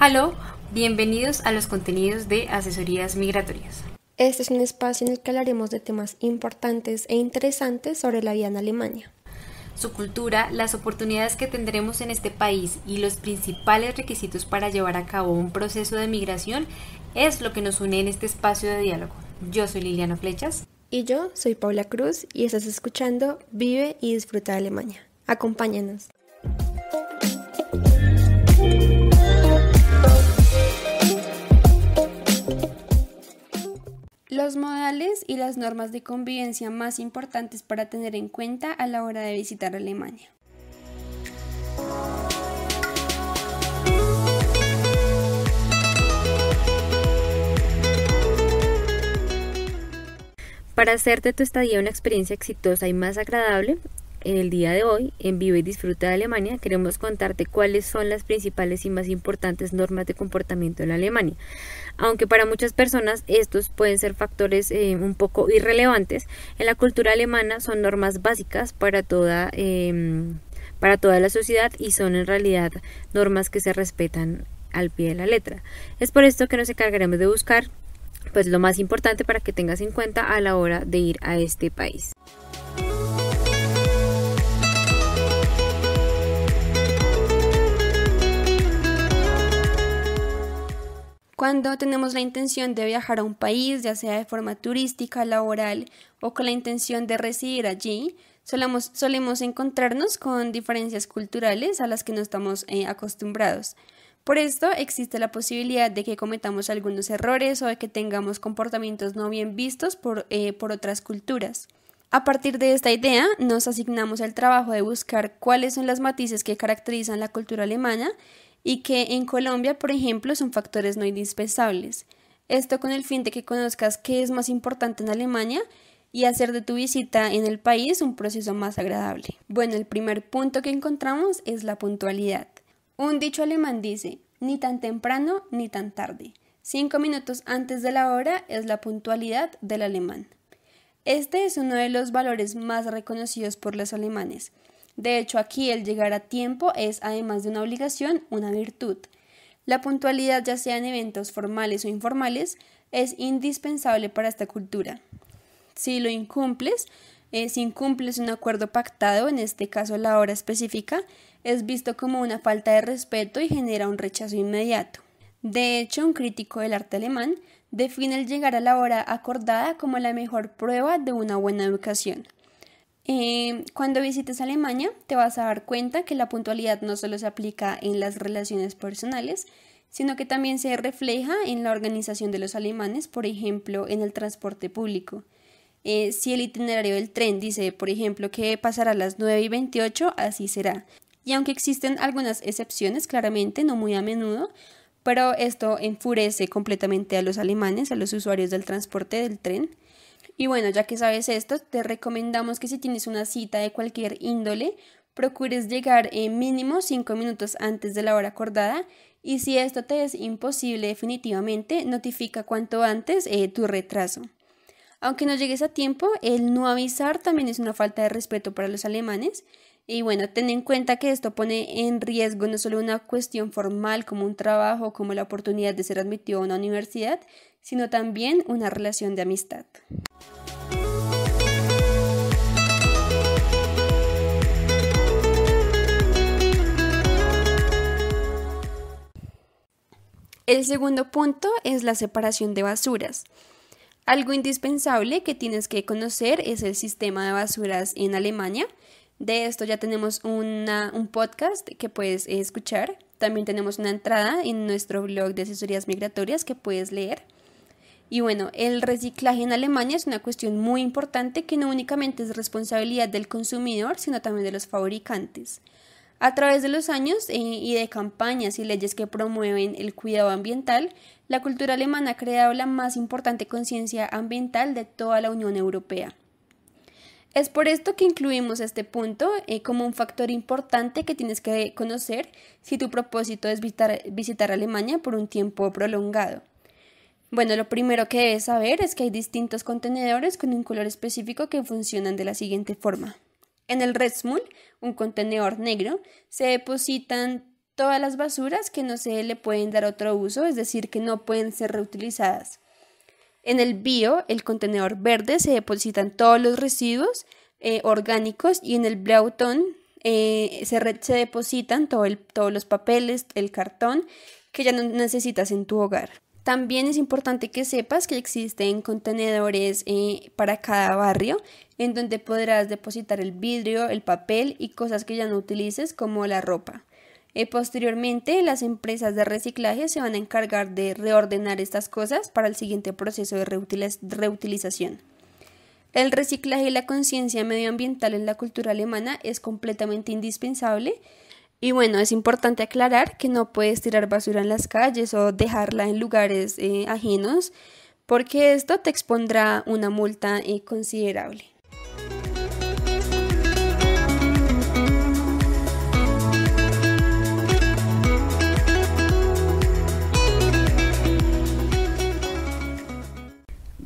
Hola, bienvenidos a los contenidos de Asesorías Migratorias. Este es un espacio en el que hablaremos de temas importantes e interesantes sobre la vida en Alemania su cultura, las oportunidades que tendremos en este país y los principales requisitos para llevar a cabo un proceso de migración es lo que nos une en este espacio de diálogo. Yo soy Liliana Flechas. Y yo soy Paula Cruz y estás escuchando Vive y Disfruta de Alemania. Acompáñanos. los modales y las normas de convivencia más importantes para tener en cuenta a la hora de visitar Alemania. Para hacerte tu estadía una experiencia exitosa y más agradable, en el día de hoy, en Vive y Disfruta de Alemania, queremos contarte cuáles son las principales y más importantes normas de comportamiento en Alemania. Aunque para muchas personas estos pueden ser factores eh, un poco irrelevantes, en la cultura alemana son normas básicas para toda, em, para toda la sociedad y son en realidad normas que se respetan al pie de la letra. Es por esto que nos encargaremos de buscar pues lo más importante para que tengas en cuenta a la hora de ir a este país. Cuando tenemos la intención de viajar a un país, ya sea de forma turística, laboral o con la intención de residir allí, solemos, encontrarnos con diferencias culturales a las que no estamos eh, acostumbrados. Por esto existe la posibilidad de que cometamos algunos errores o de que tengamos comportamientos no bien vistos por, eh, por otras culturas. A partir de esta idea, nos asignamos el trabajo de buscar cuáles son las matices que caracterizan la cultura alemana y que en Colombia, por ejemplo, son factores no indispensables. Esto con el fin de que conozcas qué es más importante en Alemania y hacer de tu visita en el país un proceso más agradable. Bueno, el primer punto que encontramos es la puntualidad. Un dicho alemán dice, ni tan temprano ni tan tarde. Cinco minutos antes de la hora es la puntualidad del alemán. Este es uno de los valores más reconocidos por los alemanes, de hecho, aquí el llegar a tiempo es, además de una obligación, una virtud. La puntualidad, ya sea en eventos formales o informales, es indispensable para esta cultura. Si lo incumples, eh, si incumples un acuerdo pactado, en este caso la hora específica, es visto como una falta de respeto y genera un rechazo inmediato. De hecho, un crítico del arte alemán define el llegar a la hora acordada como la mejor prueba de una buena educación. Em, cuando visites Alemania te vas a dar cuenta que la puntualidad no solo se aplica en las relaciones personales, sino que también se refleja en la organización de los alemanes, por ejemplo, en el transporte público. Eh, si el itinerario del tren dice, por ejemplo, que pasará a las 9 y 28, así será. Y aunque existen algunas excepciones, claramente, no muy a menudo, pero esto enfurece completamente a los alemanes, a los usuarios del transporte del tren, y bueno, ya que sabes esto, te recomendamos que si tienes una cita de cualquier índole, procures llegar en eh, mínimo cinco minutos antes de la hora acordada y si esto te es imposible definitivamente, notifica cuanto antes eh, tu retraso. Aunque no llegues a tiempo, el no avisar también es una falta de respeto para los alemanes. Y bueno, ten en cuenta que esto pone en riesgo no solo una cuestión formal como un trabajo, como la oportunidad de ser admitido a una universidad, sino también una relación de amistad. El segundo punto es la separación de basuras. Algo indispensable que tienes que conocer es el sistema de basuras en Alemania. De esto ya tenemos un podcast que puedes escuchar. También tenemos una entrada en nuestro blog de asesorías migratorias que puedes leer. Y bueno, el reciclaje en Alemania es una cuestión muy importante que no únicamente es responsabilidad del consumidor, sino también de los fabricantes. A través de los años eh, y de campañas y leyes que promueven el cuidado ambiental, la cultura alemana ha creado la más importante conciencia ambiental de toda la Unión Europea. Es por esto que incluimos este punto eh, como un factor importante que tienes que conocer si tu propósito es visitar Alemania por un tiempo prolongado. Bueno, lo primero que debes saber es que hay distintos contenedores con un color específico que funcionan de la siguiente forma. En el Red un contenedor negro, se depositan todas las basuras que no se le pueden dar otro uso, es decir, que no pueden ser reutilizadas. En el bio, el contenedor verde, se depositan todos los residuos eh, orgánicos y en el Blauton eh, se, depositan todos los papeles, el cartón que ya no necesitas en tu hogar. También es importante que sepas que existen contenedores eh, para cada barrio en donde podrás depositar el vidrio, el papel y cosas que ya no utilices como la ropa. Eh, posteriormente, las empresas de reciclaje se van a encargar de reordenar estas cosas para el siguiente proceso de reutilización. El reciclaje y la conciencia medioambiental en la cultura alemana es completamente indispensable y bueno, es importante aclarar que no puedes tirar basura en las calles o dejarla en lugares eh, ajenos, porque esto te expondrá una multa eh, considerable.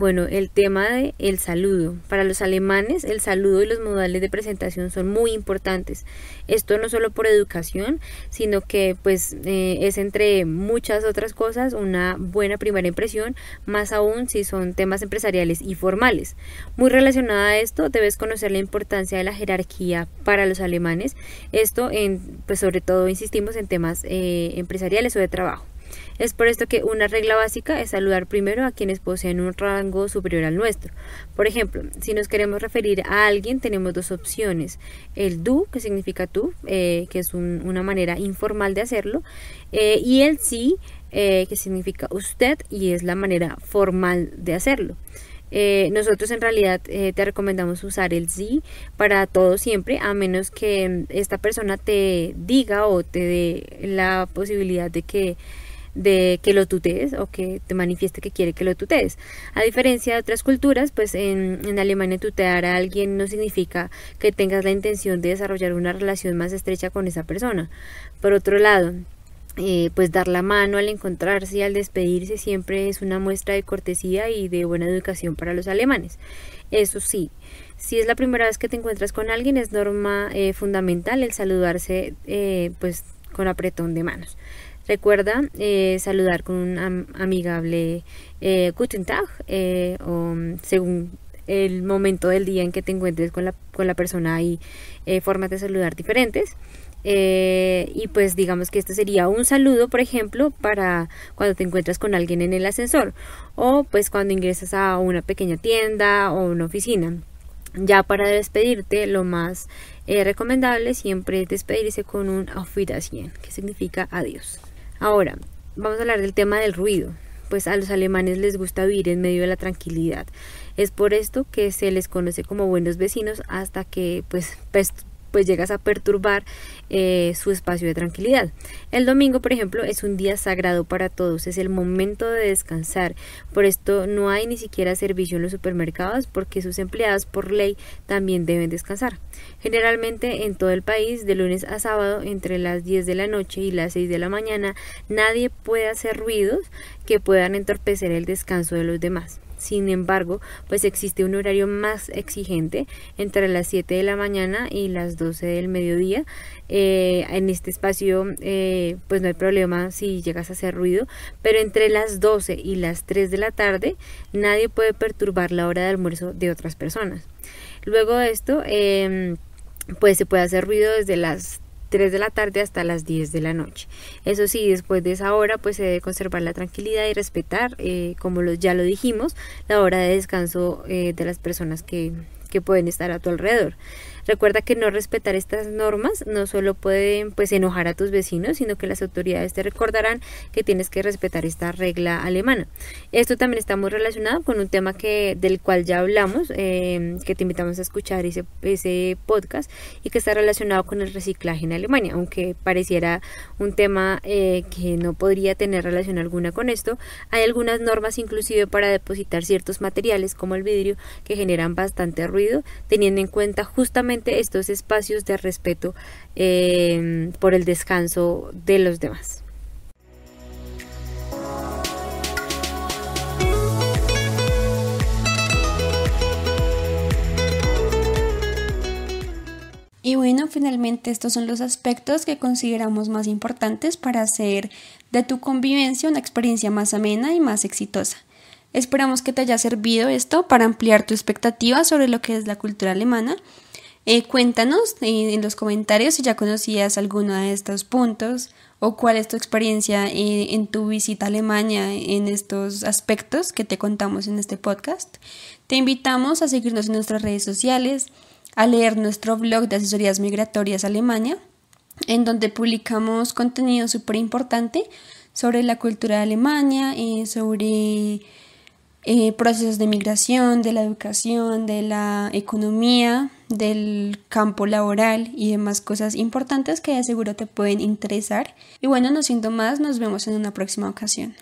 Bueno, el tema de el saludo. Para los alemanes, el saludo y los modales de presentación son muy importantes. Esto no solo por educación, sino que pues eh, es entre muchas otras cosas una buena primera impresión, más aún si son temas empresariales y formales. Muy relacionada a esto, debes conocer la importancia de la jerarquía para los alemanes. Esto en, pues sobre todo insistimos en temas eh, empresariales o de trabajo. Es por esto que una regla básica es saludar primero a quienes poseen un rango superior al nuestro. Por ejemplo, si nos queremos referir a alguien, tenemos dos opciones. El do, que significa tú, eh, que es una manera informal de hacerlo, eh, y el sí, eh, que significa usted, y es la manera formal de hacerlo. nosotros en realidad te recomendamos usar el sí para todo siempre, a menos que esta persona te diga o te dé la posibilidad de que de que lo tutees o que te manifieste que quiere que lo tutees. A diferencia de otras culturas, pues en, en Alemania tutear a alguien no significa que tengas la intención de desarrollar una relación más estrecha con esa persona. Por otro lado, eh, pues dar la mano al encontrarse y al despedirse siempre es una muestra de cortesía y de buena educación para los alemanes. Eso sí, si es la primera vez que te encuentras con alguien es norma eh, fundamental el saludarse eh, pues con apretón de manos. Recuerda eh, saludar con un amigable eh, Guten Tag eh, o mm, según el momento del día en que te encuentres con la, con la persona hay eh, formas de saludar diferentes. y pues digamos que este sería un saludo, por ejemplo, para cuando te encuentras con alguien en el ascensor o pues cuando ingresas a una pequeña tienda o una oficina. Ya para despedirte, lo más recomendable siempre es despedirse con un Auf Wiedersehen, que significa adiós. Ahora, vamos a hablar del tema del ruido. Pues a los alemanes les gusta vivir en medio de la tranquilidad. Es por esto que se les conoce como buenos vecinos hasta que pues, pues pues llegas a perturbar eh, su espacio de tranquilidad. El domingo, por ejemplo, es un día sagrado para todos, es el momento de descansar. Por esto no hay ni siquiera servicio en los supermercados porque sus empleados por ley también deben descansar. Generalmente en todo el país, de lunes a sábado, entre las 10 de la noche y las 6 de la mañana, nadie puede hacer ruidos que puedan entorpecer el descanso de los demás. Sin embargo, pues existe un horario más exigente entre las 7 de la mañana y las 12 del mediodía. Eh, en este espacio eh, pues no hay problema si llegas a hacer ruido, pero entre las 12 y las 3 de la tarde nadie puede perturbar la hora de almuerzo de otras personas. Luego de esto, em, pues se puede hacer ruido desde las 3 de la tarde hasta las 10 de la noche. Eso sí, después de esa hora pues se debe conservar la tranquilidad y respetar, eh, como ya lo dijimos, la hora de descanso eh, de las personas que, que pueden estar a tu alrededor. Recuerda que no respetar estas normas no solo puede pues enojar a tus vecinos, sino que las autoridades te recordarán que tienes que respetar esta regla alemana. Esto también está muy relacionado con un tema que del cual ya hablamos, em, que te invitamos a escuchar ese, ese podcast y que está relacionado con el reciclaje en Alemania, aunque pareciera un tema eh, que no podría tener relación alguna con esto. Hay algunas normas inclusive para depositar ciertos materiales como el vidrio que generan bastante ruido, teniendo en cuenta justamente estos espacios de respeto em, por el descanso de los demás. Y bueno, finalmente estos son los aspectos que consideramos más importantes para hacer de tu convivencia una experiencia más amena y más exitosa. Esperamos que te haya servido esto para ampliar tu expectativa sobre lo que es la cultura alemana eh, cuéntanos en los comentarios si ya conocías alguno de estos puntos o cuál es tu experiencia eh, en tu visita a Alemania en estos aspectos que te contamos en este podcast. Te invitamos a seguirnos en nuestras redes sociales, a leer nuestro blog de asesorías migratorias a Alemania, en donde publicamos contenido súper importante sobre la cultura de Alemania, y eh, sobre eh, procesos de migración, de la educación, de la economía, del campo laboral y demás cosas importantes que seguro te pueden interesar. Y bueno, no siento más, nos vemos en una próxima ocasión.